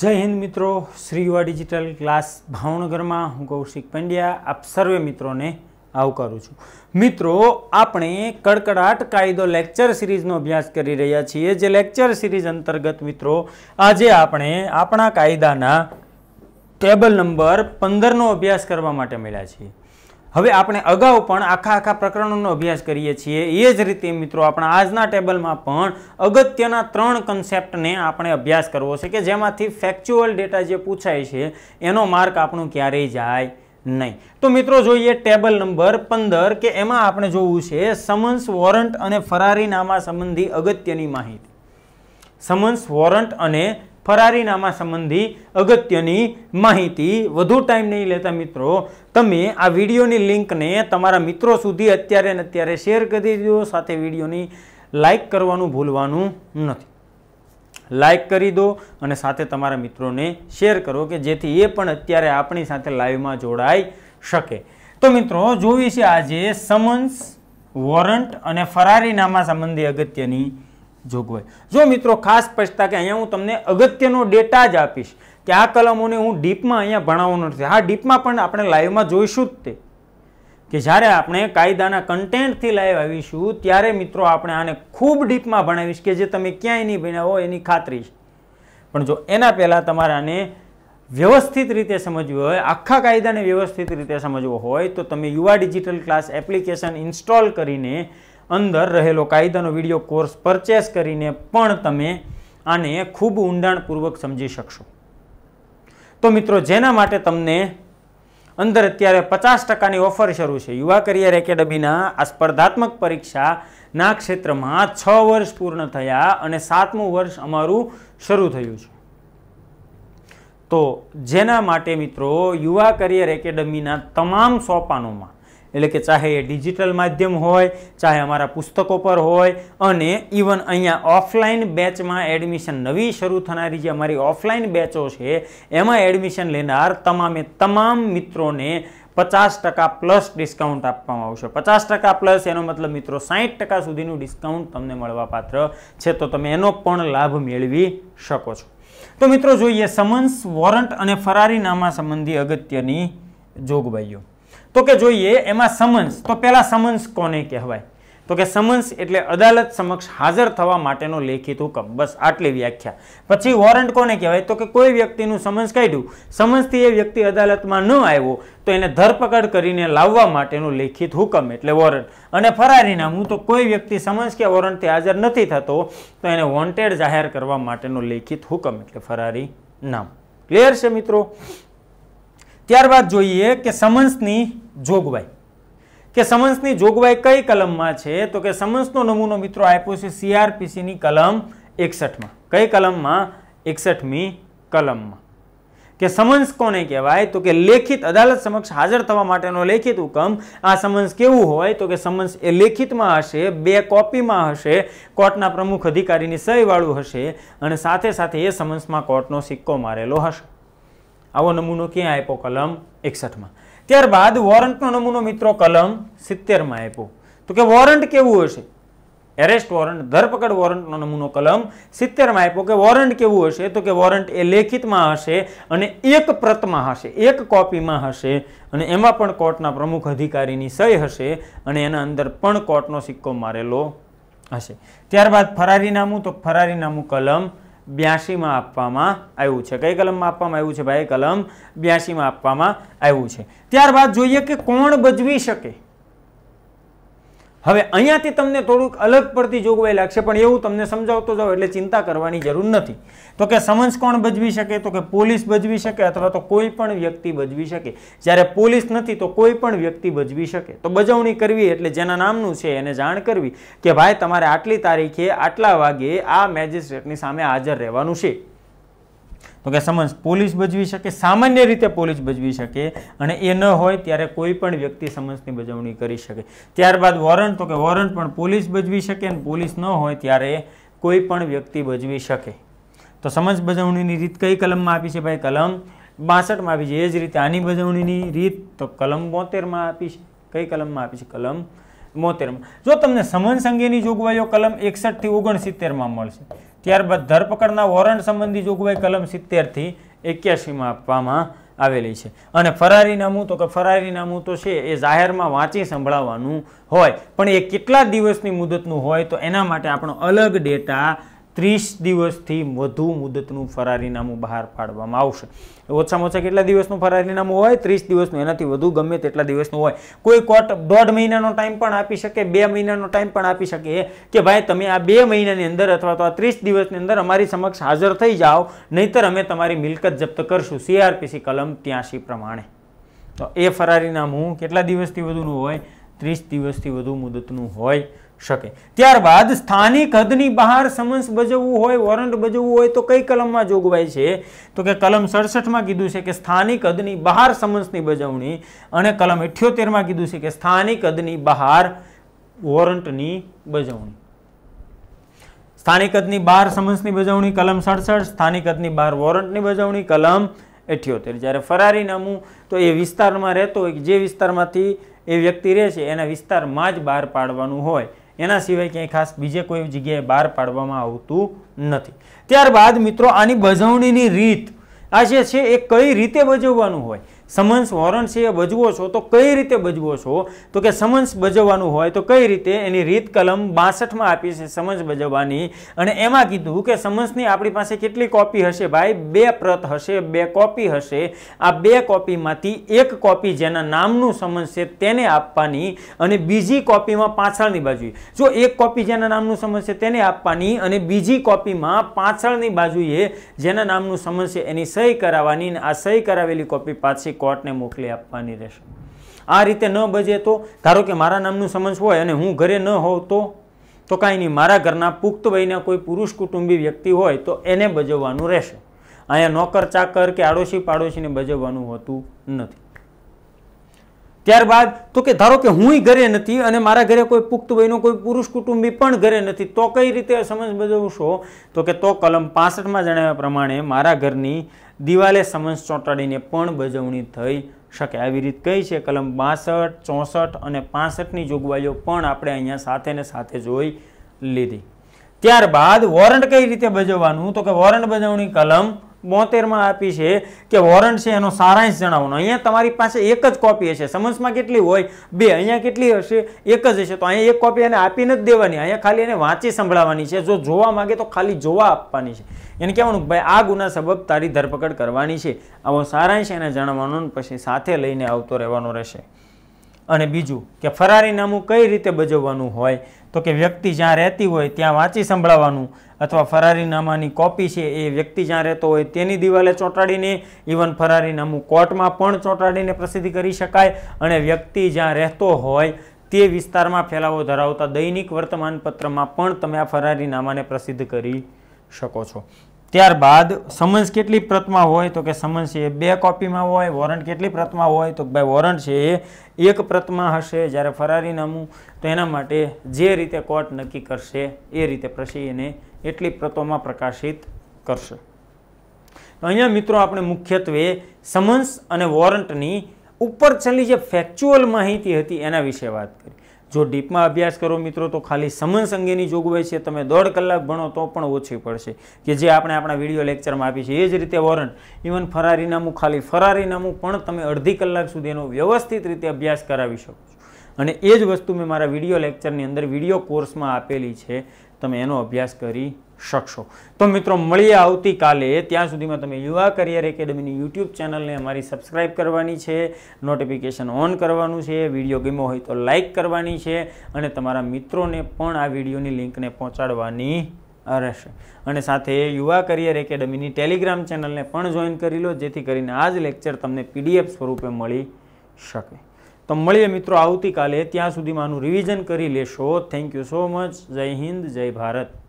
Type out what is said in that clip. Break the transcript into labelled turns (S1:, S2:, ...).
S1: જય હિન્દ મિત્રો શ્રી યુવા ડિજિટલ ક્લાસ ભાવનગરમાં હું કૌશિક પંડ્યા આપ સર્વે મિત્રોને આવકારું છું મિત્રો આપણે કડકડાટ કાયદો લેક્ચર સિરીઝનો અભ્યાસ કરી રહ્યા છીએ જે લેક્ચર સિરીઝ અંતર્ગત મિત્રો આજે આપણે આપણા કાયદાના ટેબલ નંબર પંદરનો અભ્યાસ કરવા માટે મળ્યા છીએ હવે આપણે અગાઉ પણ આખા આખા પ્રકરણોનો અભ્યાસ કરીએ છીએ એ જ રીતે મિત્રો આપણા આજના ટેબલમાં પણ અગત્યના ત્રણ કન્સેપ્ટને આપણે અભ્યાસ કરવો છે કે જેમાંથી ફેક્ચ્યુઅલ ડેટા જે પૂછાય છે એનો માર્ક આપણું ક્યારેય જાય નહીં તો મિત્રો જોઈએ ટેબલ નંબર પંદર કે એમાં આપણે જોવું છે સમન્સ વોરંટ અને ફરારીનામા સંબંધી અગત્યની માહિતી સમન્સ વોરંટ અને ફરારીનામા સંબંધી અગત્યની માહિતી વધુ ટાઈમ નહીં લેતા મિત્રો તમે આ વિડીયોની લિંકને તમારા મિત્રો સુધી અત્યારે ને અત્યારે શેર કરી દો સાથે વિડીયોની લાઇક કરવાનું ભૂલવાનું નથી લાઇક કરી દો અને સાથે તમારા મિત્રોને શેર કરો કે જેથી એ પણ અત્યારે આપણી સાથે લાઈવમાં જોડાઈ શકે તો મિત્રો જોવી છે આજે સમન્સ વોરંટ અને ફરારીનામા સંબંધી અગત્યની જોગવાઈ જો મિત્રો ખાસ સ્પષ્ટતા કે અહીંયા હું તમને અગત્યનો ડેટા જ આપીશ કે આ કલમોને હું ડીપમાં અહીંયા ભણાવવાનો નથી આ ડીપમાં પણ આપણે લાઈવમાં જોઈશું જ તે કે જ્યારે આપણે કાયદાના કન્ટેન્ટથી લાઈવ આવીશું ત્યારે મિત્રો આપણે આને ખૂબ ડીપમાં ભણાવીશ કે જે તમે ક્યાંય નહીં ભણાવો એની ખાતરી છે પણ જો એના પહેલાં તમારે આને વ્યવસ્થિત રીતે સમજવું હોય આખા કાયદાને વ્યવસ્થિત રીતે સમજવો હોય તો તમે યુવા ડિજિટલ ક્લાસ એપ્લિકેશન ઇન્સ્ટોલ કરીને અંદર રહેલો કાયદાનો વિડીયો કોર્સ પરચેસ કરીને પણ તમે આને ખૂબ ઊંડાણપૂર્વક સમજી શકશો તો મિત્રો જેના માટે તમને અંદર અત્યારે પચાસ ટકાની ઓફર શરૂ છે યુવા કરિયર એકેડમીના આ સ્પર્ધાત્મક પરીક્ષાના ક્ષેત્રમાં છ વર્ષ પૂર્ણ થયા અને સાતમું વર્ષ અમારું શરૂ થયું છે તો જેના માટે મિત્રો યુવા કરિયર એકેડમીના તમામ સોપાનોમાં એટલે કે ચાહે એ ડિજિટલ માધ્યમ હોય ચાહે અમારા પુસ્તકો પર હોય અને ઇવન અહીંયા ઓફલાઈન બેચમાં એડમિશન નવી શરૂ થનારી જે અમારી ઓફલાઈન બેચો છે એમાં એડમિશન લેનાર તમામે તમામ મિત્રોને પચાસ ટકા પ્લસ ડિસ્કાઉન્ટ આપવામાં આવશે પચાસ ટકા પ્લસ એનો મતલબ મિત્રો સાહીઠ ટકા સુધીનું ડિસ્કાઉન્ટ તમને મળવાપાત્ર છે તો તમે એનો પણ લાભ મેળવી શકો છો તો મિત્રો જોઈએ સમન્સ વોરંટ અને ફરારીનામા સંબંધી અગત્યની જોગવાઈઓ તો કે જોઈએ એમાં સમન્સ તો પહેલાં સમન્સ કોને કહેવાય તો કે સમન્સ એટલે અદાલત સમક્ષ હાજર થવા માટેનો લેખિત હુકમ બસ આટલી વ્યાખ્યા પછી વોરંટ કોને કહેવાય તો કે કોઈ વ્યક્તિનું સમન્સ કાઢ્યું સમન્સથી એ વ્યક્તિ અદાલતમાં ન આવ્યો તો એને ધરપકડ કરીને લાવવા માટેનું લેખિત હુકમ એટલે વોરંટ અને ફરારીનામું તો કોઈ વ્યક્તિ સમન્સ કે વોરંટથી હાજર નથી થતો તો એને વોન્ટેડ જાહેર કરવા માટેનો લેખિત હુકમ એટલે ફરારી નામ ક્લિયર છે મિત્રો ત્યારબાદ જોઈએ કે સમન્સની જોગવાઈ કે સમન્સની જોગવાઈ કઈ કલમમાં છે તો કે સમન્સનો નમૂનો મિત્રો આપ્યો છે સીઆરપીસીની કલમ એકસઠમાં કઈ કલમમાં એકસઠમી કલમમાં કે સમન્સ કોને કહેવાય તો કે લેખિત અદાલત સમક્ષ હાજર થવા માટેનો લેખિત હુકમ આ સમન્સ કેવું હોય તો કે સમન્સ એ લેખિતમાં હશે બે કોપીમાં હશે કોર્ટના પ્રમુખ અધિકારીની સહીવાળું હશે અને સાથે સાથે એ સમન્સમાં કોર્ટનો સિક્કો મારેલો હશે આવો નમૂનો ક્યાં આપ્યો કલમ એકસઠમાં ત્યારબાદ વોરંટનો નમૂનો મિત્રો કલમ સિત્તેરમાં આપ્યો તો કે વોરંટ કેવું હશે એરેસ્ટ વોરંટ ધરપકડ વોરંટનો નમૂનો કલમ સિત્તેરમાં આપ્યો કે વોરંટ કેવું હશે તો કે વોરંટ એ લેખિતમાં હશે અને એક પ્રતમાં હશે એક કોપીમાં હશે અને એમાં પણ કોર્ટના પ્રમુખ અધિકારીની સહી હશે અને એના અંદર પણ કોર્ટનો સિક્કો મારેલો હશે ત્યારબાદ ફરારીનામું તો ફરારીનામું કલમ બ્યાસીમાં આપવામાં આવ્યું છે કઈ કલમમાં આપવામાં આવ્યું છે ભાઈ કલમ બ્યાસીમાં આપવામાં આવ્યું છે ત્યારબાદ જોઈએ કે કોણ ભજવી શકે હવે અહીંયાથી તમને થોડુંક અલગ પડતી જોગવાઈ લાગશે પણ એવું તમને સમજાવતો જાઓ એટલે ચિંતા કરવાની જરૂર નથી તો કે સમન્સ કોણ ભજવી શકે તો કે પોલીસ ભજવી શકે અથવા તો કોઈ પણ વ્યક્તિ ભજવી શકે જ્યારે પોલીસ નથી તો કોઈ પણ વ્યક્તિ ભજવી શકે તો બજવણી કરવી એટલે જેના નામનું છે એને જાણ કરવી કે ભાઈ તમારે આટલી તારીખે આટલા વાગે આ મેજિસ્ટ્રેટની સામે હાજર રહેવાનું છે તો કે સમન્સ પોલીસ ભજવી શકે સામાન્ય રીતે પોલીસ ભજવી શકે અને એ ન હોય ત્યારે કોઈ પણ વ્યક્તિ સમન્સની બજવણી કરી શકે ત્યારબાદ વોરંટ તો કે વોરંટ પણ પોલીસ ભજવી શકે અને પોલીસ ન હોય ત્યારે કોઈ પણ વ્યક્તિ ભજવી શકે તો સમન્સ ભજવણીની રીત કઈ કલમમાં આપી છે ભાઈ કલમ બાસઠમાં આપી છે એ જ રીતે આની ભજવણીની રીત તો કલમ બોતેરમાં આપી છે કઈ કલમમાં આપી છે કલમ મોતેરમાં જો તમને સમન્સ અંગેની જોગવાઈઓ કલમ એકસઠથી ઓગણસિત્તેરમાં મળશે ત્યારબાદ ધરપકડના વોરંટ સંબંધી જોગવાઈ કલમ સિત્તેરથી એક્યાસીમાં આપવામાં આવેલી છે અને ફરારીનામું તો કે ફરારીનામું તો છે એ જાહેરમાં વાંચી સંભળાવવાનું હોય પણ એ કેટલા દિવસની મુદતનું હોય તો એના માટે આપણો અલગ ડેટા ત્રીસ દિવસથી વધુ મુદતનું ફરારીનામું બહાર પાડવામાં આવશે ઓછામાં ઓછા કેટલા દિવસનું ફરારીનામું હોય ત્રીસ દિવસનું એનાથી વધુ ગમે તેટલા દિવસનું હોય કોઈ કોર્ટ દોઢ મહિનાનો ટાઈમ પણ આપી શકે બે મહિનાનો ટાઈમ પણ આપી શકે કે ભાઈ તમે આ બે મહિનાની અંદર અથવા તો આ ત્રીસ દિવસની અંદર અમારી સમક્ષ હાજર થઈ જાઓ નહીંતર અમે તમારી મિલકત જપ્ત કરશું સીઆરપીસી કલમ ત્યાંસી પ્રમાણે તો એ ફરારીનામું કેટલા દિવસથી વધુનું હોય ત્રીસ દિવસથી વધુ મુદતનું હોય શકે ત્યારબાદ સ્થાનિક હદની બહાર સમન્સ ભજવવું હોય વોરંટ ભજવવું હોય તો કઈ કલમમાં જોગવાય છે તો કે કલમ સડસઠમાં કીધું છે કે સ્થાનિક હદની બહાર સમન્સની બજવણી અને કલમ ઇઠ્યોતેરમાં કીધું છે કે સ્થાનિક હદની બહાર વોરંટની બજવણી સ્થાનિક હદની બહાર સમન્સની બજવણી કલમ સડસઠ સ્થાનિક હદની બહાર વોરંટની બજવણી કલમ અઠ્યોતેર જ્યારે ફરારીનામું તો એ વિસ્તારમાં રહેતો હોય જે વિસ્તારમાંથી એ વ્યક્તિ રહે છે એના વિસ્તારમાં જ બહાર પાડવાનું હોય એના સિવાય ક્યાંય ખાસ બીજે કોઈ જગ્યાએ બહાર પાડવામાં આવતું નથી ત્યારબાદ મિત્રો આની બજવણીની રીત આ જે છે એ કઈ રીતે ભજવવાનું હોય સમન્સ વોરંટ છે એ બજવો છો તો કઈ રીતે બજવો છો તો કે સમન્સ બજવવાનું હોય તો કઈ રીતે એની રીત કલમ બાસઠમાં આપી છે સમન્સ બજવવાની અને એમાં કીધું કે સમન્સની આપણી પાસે કેટલી કોપી હશે ભાઈ બે પ્રત હશે બે કોપી હશે આ બે કોપીમાંથી એક કોપી જેના નામનું સમન્સ છે તેને આપવાની અને બીજી કોપીમાં પાછળની બાજુએ જો એક કોપી જેના નામનું સમન્સ છે તેને આપવાની અને બીજી કોપીમાં પાછળની બાજુએ જેના નામનું સમન્સ છે એની સહી કરાવવાની અને આ સહી કરાવેલી કોપી પાછી કોર્ટને મોકલી આપવાની રહેશે આ રીતે ન બજે તો ધારો કે મારા નામનું સમન્સ હોય અને હું ઘરે ન હોઉં તો તો કાંઈ નહીં મારા ઘરના પુખ્ત વયના કોઈ પુરુષ કુટુંબી વ્યક્તિ હોય તો એને બજવવાનું રહેશે અહીંયા નોકર ચાકર કે આડોશી પાડોશીને બજવવાનું હોતું નથી ત્યારબાદ તો કે ધારો કે હું ઘરે નથી અને મારા ઘરે કોઈ પુખ્ત વયનો કોઈ પુરુષ કુટુંબી પણ ઘરે નથી તો કઈ રીતે સમજ બજવશો તો કે તો કલમ પાસઠમાં જણાવ્યા પ્રમાણે મારા ઘરની દિવાલે સમન્સ ચોંટાડીને પણ બજવણી થઈ શકે આવી રીત કઈ છે કલમ બાસઠ ચોસઠ અને પાસઠની જોગવાઈઓ પણ આપણે અહીંયા સાથે ને સાથે જોઈ લીધી ત્યારબાદ વોરંટ કઈ રીતે બજવવાનું તો કે વોરંટ બજવણી કલમ બોતેરમાં આપી છે કે વોરંટ છે એનો સારાંશ જણાવવાનો અહીંયા તમારી પાસે એક જ કોપી હશે સમન્સમાં કેટલી હોય બે અહીંયા કેટલી હશે એક જ હશે તો અહીંયા એક કોપી એને આપી નથી દેવાની અહીંયા ખાલી એને વાંચી સંભળાવવાની છે જો જોવા માગે તો ખાલી જોવા આપવાની છે એને કહેવાનું ભાઈ આ ગુના સબબ તારી ધરપકડ કરવાની છે આવો સારાંશ એને જણાવવાનો પછી સાથે લઈને આવતો રહેવાનો રહેશે અને બીજું કે ફરારીનામું કઈ રીતે બજવવાનું હોય તો કે વ્યક્તિ જ્યાં રહેતી હોય ત્યાં વાંચી સંભળાવવાનું અથવા ફરારીનામાની કોપી છે એ વ્યક્તિ જ્યાં રહેતો હોય તેની દિવાલે ચોંટાડીને ઇવન ફરારીનામું કોર્ટમાં પણ ચોંટાડીને પ્રસિદ્ધ કરી શકાય અને વ્યક્તિ જ્યાં રહેતો હોય તે વિસ્તારમાં ફેલાવો ધરાવતા દૈનિક વર્તમાનપત્રમાં પણ તમે આ ફરારીનામાને પ્રસિદ્ધ કરી શકો છો ત્યારબાદ સમન્સ કેટલી પ્રતમાં હોય તો કે સમન્સ એ બે કોપીમાં હોય વોરંટ કેટલી પ્રતમાં હોય તો ભાઈ વોરંટ છે એ એક પ્રતમાં હશે જ્યારે ફરારીનામું તો એના માટે જે રીતે કોર્ટ નક્કી કરશે એ રીતે પ્રશી એને એટલી પ્રતોમાં પ્રકાશિત કરશે તો અહીંયા મિત્રો આપણે મુખ્યત્વે સમન્સ અને વોરંટની ઉપર છેલ્લી જે ફેક્ચ્યુઅલ માહિતી હતી એના વિશે વાત કરી જો ડીપમાં અભ્યાસ કરો મિત્રો તો ખાલી સમન્સ અંગેની જોગવાઈ છે તમે દોઢ કલાક ભણો તો પણ ઓછી પડશે કે જે આપણે આપણા વિડીયો લેક્ચરમાં આપી છે એ જ રીતે વોરંટ ઇવન ફરારીનામું ખાલી ફરારીનામું પણ તમે અડધી કલાક સુધી એનો વ્યવસ્થિત રીતે અભ્યાસ કરાવી શકો છો અને એ જ વસ્તુ મેં મારા વિડીયો લેક્ચરની અંદર વિડીયો કોર્સમાં આપેલી છે તમે એનો અભ્યાસ કરી શકશો તો મિત્રો મળીએ આવતીકાલે ત્યાં સુધીમાં તમે યુવા કરિયર એકેડમીની યુટ્યુબ ચેનલને અમારી સબસ્ક્રાઈબ કરવાની છે નોટિફિકેશન ઓન કરવાનું છે વિડીયો ગમ્યો હોય તો લાઇક કરવાની છે અને તમારા મિત્રોને પણ આ વિડીયોની લિંકને પહોંચાડવાની રહેશે અને સાથે યુવા કરિયર એકેડમીની ટેલિગ્રામ ચેનલને પણ જોઈન કરી લો જેથી કરીને આ જ લેક્ચર તમને પીડીએફ સ્વરૂપે મળી શકે તો મળીએ મિત્રો આવતીકાલે ત્યાં સુધીમાં આનું રિવિઝન કરી લેશો થેન્ક યુ સો મચ જય હિન્દ જય ભારત